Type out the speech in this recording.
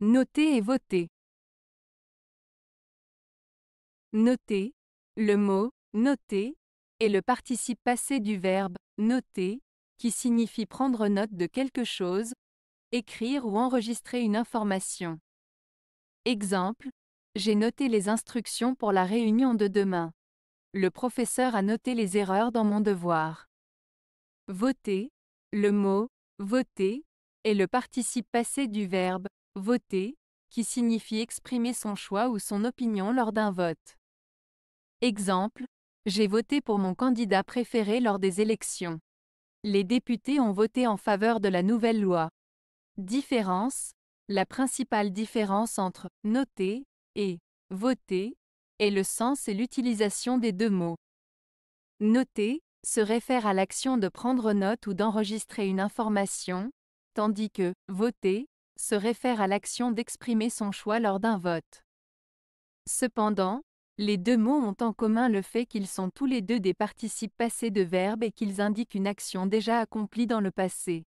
Noter et voter Noter, le mot noter est le participe passé du verbe noter, qui signifie prendre note de quelque chose, écrire ou enregistrer une information. Exemple, j'ai noté les instructions pour la réunion de demain. Le professeur a noté les erreurs dans mon devoir. Voter, le mot voter est le participe passé du verbe voter, qui signifie exprimer son choix ou son opinion lors d'un vote. Exemple, j'ai voté pour mon candidat préféré lors des élections. Les députés ont voté en faveur de la nouvelle loi. Différence, la principale différence entre noter et voter est le sens et l'utilisation des deux mots. Noter se réfère à l'action de prendre note ou d'enregistrer une information, tandis que voter se réfère à l'action d'exprimer son choix lors d'un vote. Cependant, les deux mots ont en commun le fait qu'ils sont tous les deux des participes passés de verbes et qu'ils indiquent une action déjà accomplie dans le passé.